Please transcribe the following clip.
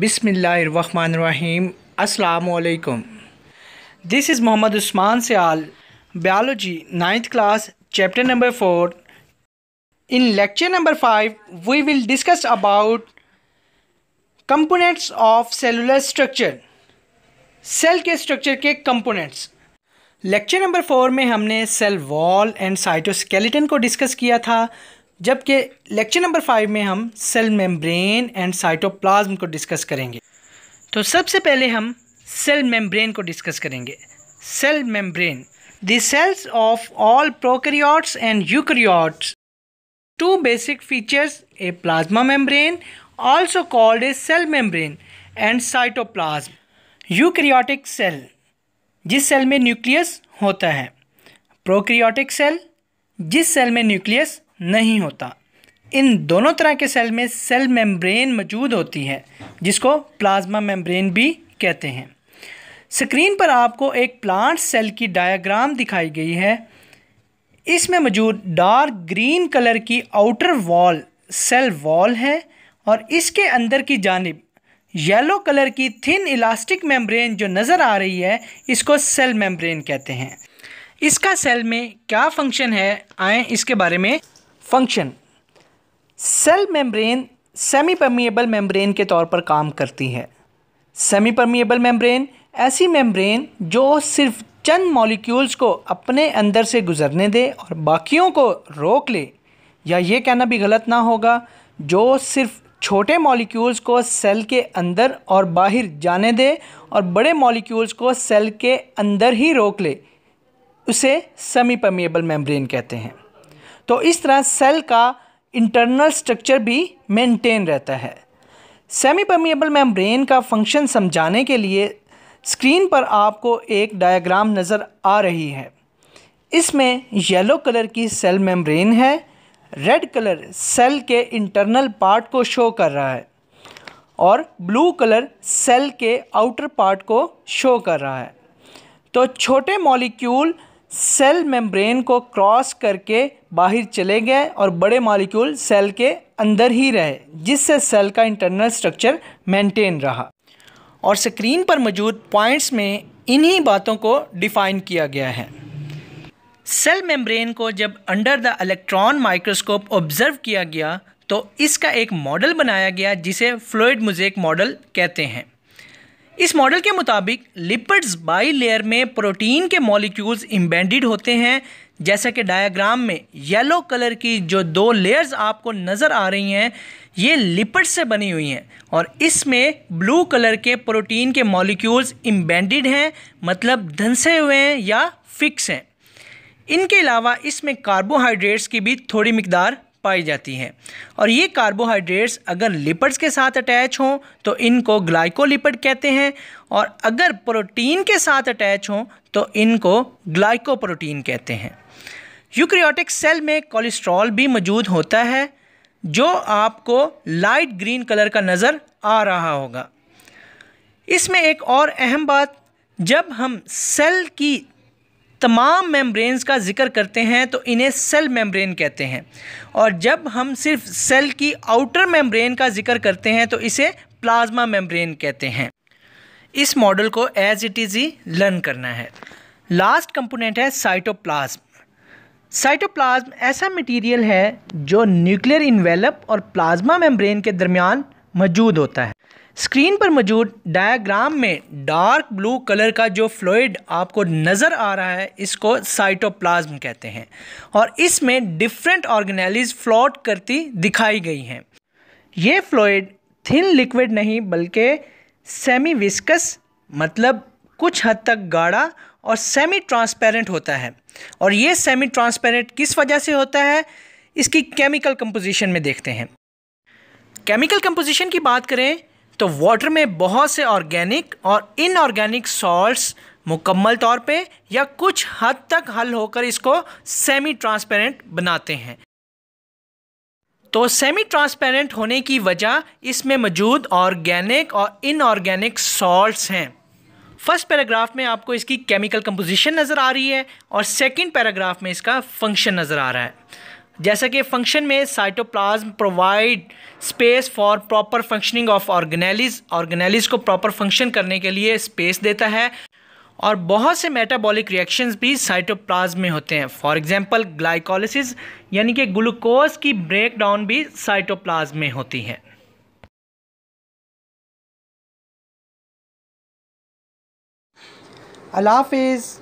बिसमीम् अलकुम this is Mohammad Usman Sial biology ninth class chapter number four in lecture number five we will discuss about components of cellular structure cell के structure के components lecture number four में हमने cell wall and cytoskeleton को discuss किया था जबकि lecture number five में हम सेल मेम्ब्रेन एंड साइटोप्लाज्म को डिस्कस करेंगे तो सबसे पहले हम सेल मेम्ब्रेन को डिस्कस करेंगे cell membrane the cells of all prokaryotes and eukaryotes two basic features a plasma membrane also called a cell membrane and cytoplasm eukaryotic cell जिस cell में न्यूक्लियस होता है प्रोकैरियोटिक सेल जिस cell में nucleus नहीं होता इन दोनों तरह के सेल में सेल मेम्ब्रेन मौजूद होती है जिसको प्लाज्मा मेम्ब्रेन भी कहते हैं स्क्रीन पर आपको एक प्लांट सेल की डायग्राम दिखाई गई है इसमें मौजूद डार्क ग्रीन कलर की आउटर वॉल सेल वॉल है और इसके अंदर की जानब येलो कलर की थिन इलास्टिक मेम्ब्रेन जो नज़र आ रही है इसको सेल मेम्ब्रेन कहते हैं इसका सेल में क्या फंक्शन है आए इसके बारे में function cell membrane semi permeable membrane के तौर पर काम करती है सेमी परमिएबल मेम्ब्रेन ऐसी मेम्ब्रेन जो सिर्फ चंद मॉलिक्यूल्स को अपने अंदर से गुजरने दे और बाकियों को रोक ले या ये कहना भी गलत ना होगा जो सिर्फ छोटे मॉलिक्यूल्स को सेल के अंदर और बाहर जाने दे और बड़े मॉलिक्यूल्स को सेल के अंदर ही रोक ले उसे सेमी परमिएबल मेम्ब्रेन कहते हैं तो इस तरह सेल का इंटरनल स्ट्रक्चर भी मेंटेन रहता है सेमी परमिएबल मेम्ब्रेन का फंक्शन समझाने के लिए स्क्रीन पर आपको एक डायग्राम नज़र आ रही है इसमें येलो कलर की सेल मेम्ब्रेन है रेड कलर सेल के इंटरनल पार्ट को शो कर रहा है और ब्लू कलर सेल के आउटर पार्ट को शो कर रहा है तो छोटे मॉलिक्यूल सेल मेम्ब्रेन को क्रॉस करके बाहर चले गए और बड़े मॉलिक्यूल सेल के अंदर ही रहे जिससे सेल का इंटरनल स्ट्रक्चर मेंटेन रहा और स्क्रीन पर मौजूद पॉइंट्स में इन्हीं बातों को डिफाइन किया गया है सेल मेम्ब्रेन को जब under the electron microscope observe किया गया तो इसका एक मॉडल बनाया गया जिसे फ्लोइड मुजेक मॉडल कहते हैं इस मॉडल के मुताबिक लिपिड्स बाई लेयर में प्रोटीन के मॉलिक्यूल्स इम्बेंडिड होते हैं जैसा कि डायग्राम में येलो कलर की जो दो लेयर्स आपको नज़र आ रही हैं ये लिपिड से बनी हुई हैं और इसमें ब्लू कलर के प्रोटीन के मॉलिक्यूल्स इम्बेंडिड हैं मतलब धंसे हुए हैं या फिक्स हैं इनके अलावा इसमें कार्बोहाइड्रेट्स की भी थोड़ी मकदार पाई जाती हैं और ये कार्बोहाइड्रेट्स अगर लिपिड्स के साथ अटैच हों तो इनको ग्लाइकोलिपिड कहते हैं और अगर प्रोटीन के साथ अटैच हों तो इनको ग्लाइकोप्रोटीन कहते हैं यूक्रियाटिक सेल में कोलेस्ट्रॉल भी मौजूद होता है जो आपको लाइट ग्रीन कलर का नज़र आ रहा होगा इसमें एक और अहम बात जब हम सेल की तमाम मेम्ब्रेन्स का जिक्र करते हैं तो इन्हें सेल मेम्ब्रेन कहते हैं और जब हम सिर्फ सेल की आउटर मेम्ब्रेन का जिक्र करते हैं तो इसे प्लाज्मा मेम्ब्रेन कहते हैं इस मॉडल को एज इट इज़ ही लर्न करना है लास्ट कंपोनेंट है साइटोप्लाज्म साइटोप्लाज्म ऐसा मटेरियल है जो न्यूक्लियर इन्वेलप और प्लाज्मा मेम्ब्रेन के दरमियान मौजूद होता है स्क्रीन पर मौजूद डायग्राम में डार्क ब्लू कलर का जो फ्लोइड आपको नज़र आ रहा है इसको साइटोप्लाज्म कहते हैं और इसमें डिफरेंट ऑर्गेनाइज फ्लोट करती दिखाई गई हैं ये फ्लोइड थिन लिक्विड नहीं बल्कि सेमी विस्कस मतलब कुछ हद तक गाढ़ा और सेमी ट्रांसपेरेंट होता है और ये सेमी ट्रांसपेरेंट किस वजह से होता है इसकी केमिकल कंपोजिशन में देखते हैं केमिकल कंपोजिशन की बात करें तो वाटर में बहुत से ऑर्गेनिक और इनऑर्गेनिक सॉल्ट्स मुकम्मल तौर पे या कुछ हद तक हल होकर इसको सेमी ट्रांसपेरेंट बनाते हैं तो सेमी ट्रांसपेरेंट होने की वजह इसमें मौजूद ऑर्गेनिक और इनऑर्गेनिक सॉल्ट्स हैं फर्स्ट पैराग्राफ में आपको इसकी केमिकल कंपोजिशन नज़र आ रही है और सेकंड पैराग्राफ में इसका फंक्शन नज़र आ रहा है जैसा कि फंक्शन में cytoplasm provide space for proper functioning of organelles organelles को प्रॉपर फंक्शन करने के लिए स्पेस देता है और बहुत से मेटाबॉलिक रिएक्शंस भी साइटोप्लाज्म में होते हैं फॉर एग्जांपल ग्लाइकोलिसिस यानी कि ग्लूकोज की ब्रेकडाउन भी साइटोप्लाज्म में होती है अल्लाह हाफिज़